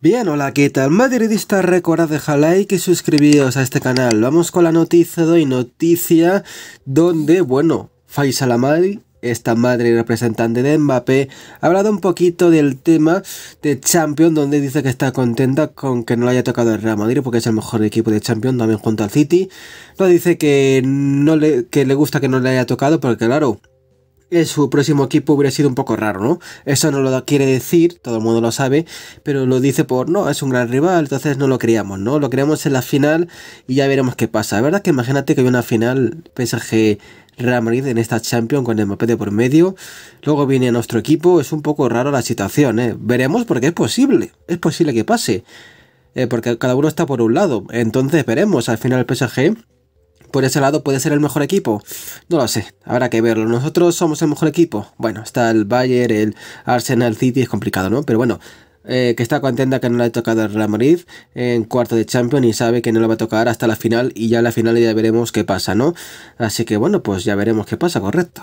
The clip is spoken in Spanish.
Bien, hola, ¿qué tal? madridista recordad dejar like y suscribiros a este canal. Vamos con la noticia de hoy, noticia donde, bueno, Faisal esta madre representante de Mbappé, ha hablado un poquito del tema de Champions, donde dice que está contenta con que no le haya tocado el Real Madrid, porque es el mejor equipo de Champions, también junto al City. No dice que, no le, que le gusta que no le haya tocado, porque claro, su próximo equipo hubiera sido un poco raro, ¿no? Eso no lo quiere decir, todo el mundo lo sabe, pero lo dice por no, es un gran rival, entonces no lo creíamos, ¿no? Lo creamos en la final y ya veremos qué pasa. La verdad que imagínate que hay una final PSG Real Madrid en esta Champions con el mapete por medio. Luego viene nuestro equipo. Es un poco raro la situación, ¿eh? Veremos porque es posible. Es posible que pase. Eh, porque cada uno está por un lado. Entonces veremos. Al final el PSG por ese lado puede ser el mejor equipo. No lo sé, habrá que verlo. Nosotros somos el mejor equipo. Bueno, está el Bayern, el Arsenal City, es complicado, ¿no? Pero bueno, eh, que está contenta que no le ha tocado el Real Madrid en cuarto de Champions y sabe que no le va a tocar hasta la final y ya la final ya veremos qué pasa, ¿no? Así que bueno, pues ya veremos qué pasa, correcto.